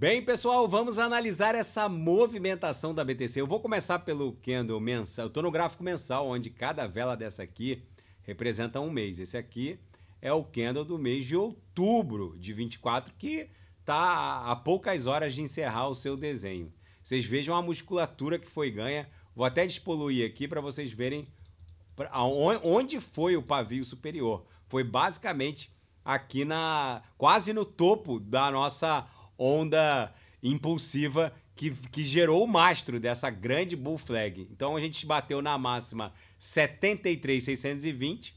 Bem, pessoal, vamos analisar essa movimentação da BTC. Eu vou começar pelo candle mensal. Eu estou no gráfico mensal, onde cada vela dessa aqui representa um mês. Esse aqui é o candle do mês de outubro de 24, que está a poucas horas de encerrar o seu desenho. Vocês vejam a musculatura que foi ganha. Vou até despoluir aqui para vocês verem onde foi o pavio superior. Foi basicamente aqui na quase no topo da nossa onda impulsiva que, que gerou o mastro dessa grande bull flag. Então a gente bateu na máxima 73,620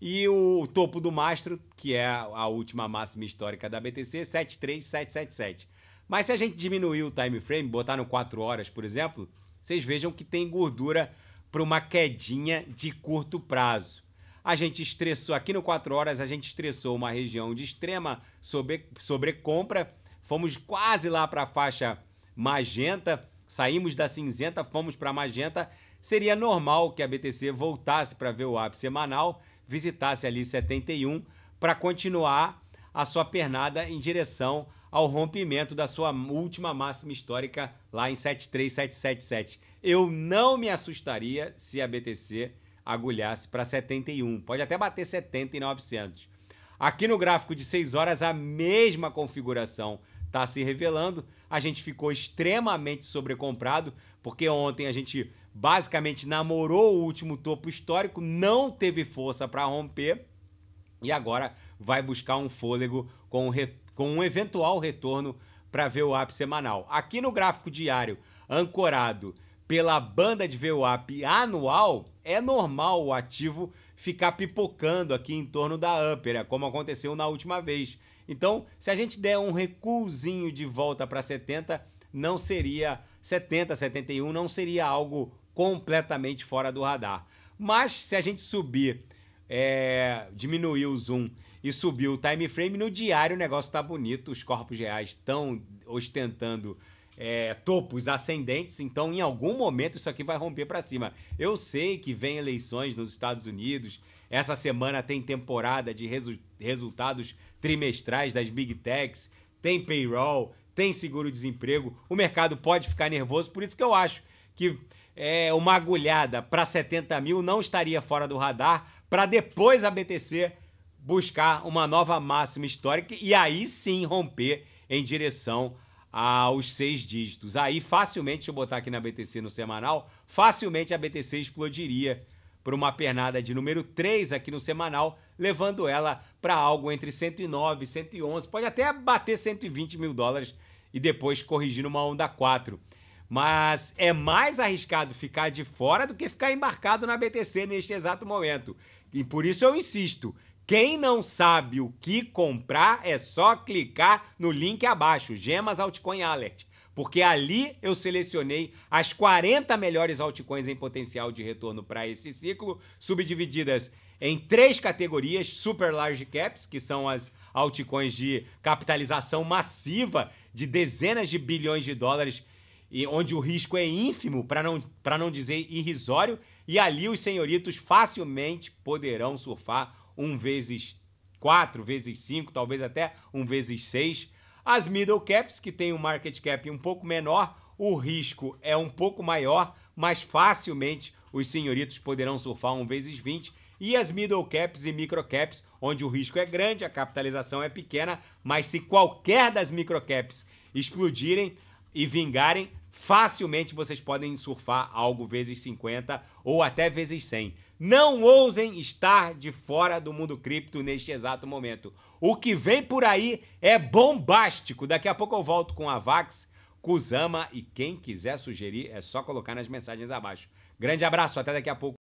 e o topo do mastro, que é a última máxima histórica da BTC, 73777. Mas se a gente diminuir o time frame, botar no 4 horas, por exemplo, vocês vejam que tem gordura para uma quedinha de curto prazo. A gente estressou aqui no 4 horas, a gente estressou uma região de extrema sobre, sobrecompra Fomos quase lá para a faixa magenta, saímos da cinzenta, fomos para magenta. Seria normal que a BTC voltasse para ver o ápice semanal, visitasse ali 71 para continuar a sua pernada em direção ao rompimento da sua última máxima histórica lá em 73777. Eu não me assustaria se a BTC agulhasse para 71. Pode até bater 70 e 900. Aqui no gráfico de 6 horas, a mesma configuração está se revelando. A gente ficou extremamente sobrecomprado, porque ontem a gente basicamente namorou o último topo histórico, não teve força para romper e agora vai buscar um fôlego com um, re... com um eventual retorno para VWAP semanal. Aqui no gráfico diário, ancorado pela banda de VWAP anual, é normal o ativo ficar pipocando aqui em torno da Upper, né? como aconteceu na última vez. Então, se a gente der um recuozinho de volta para 70, não seria 70, 71, não seria algo completamente fora do radar. Mas se a gente subir, é, diminuir o zoom e subir o time frame, no diário o negócio está bonito, os corpos reais estão ostentando é, topos ascendentes, então em algum momento isso aqui vai romper para cima. Eu sei que vem eleições nos Estados Unidos, essa semana tem temporada de resu resultados trimestrais das Big Techs, tem payroll, tem seguro-desemprego, o mercado pode ficar nervoso, por isso que eu acho que é, uma agulhada para 70 mil não estaria fora do radar, para depois a BTC buscar uma nova máxima histórica e aí sim romper em direção a aos seis dígitos. Aí, facilmente, deixa eu botar aqui na BTC no semanal, facilmente a BTC explodiria para uma pernada de número 3 aqui no semanal, levando ela para algo entre 109 e 111, pode até bater 120 mil dólares e depois corrigir numa onda 4. Mas é mais arriscado ficar de fora do que ficar embarcado na BTC neste exato momento. E por isso eu insisto, quem não sabe o que comprar é só clicar no link abaixo, Gemas Altcoin Alert, porque ali eu selecionei as 40 melhores altcoins em potencial de retorno para esse ciclo, subdivididas em três categorias: super large caps, que são as altcoins de capitalização massiva de dezenas de bilhões de dólares e onde o risco é ínfimo, para não, não dizer irrisório, e ali os senhoritos facilmente poderão surfar um vezes quatro, vezes cinco, talvez até um vezes seis. As middle caps, que têm um market cap um pouco menor, o risco é um pouco maior, mas facilmente os senhoritos poderão surfar um vezes 20 e as middle caps e micro caps, onde o risco é grande, a capitalização é pequena, mas se qualquer das micro caps explodirem e vingarem, facilmente vocês podem surfar algo vezes 50 ou até vezes 100. Não ousem estar de fora do mundo cripto neste exato momento. O que vem por aí é bombástico. Daqui a pouco eu volto com a Vax, Kuzama e quem quiser sugerir é só colocar nas mensagens abaixo. Grande abraço, até daqui a pouco.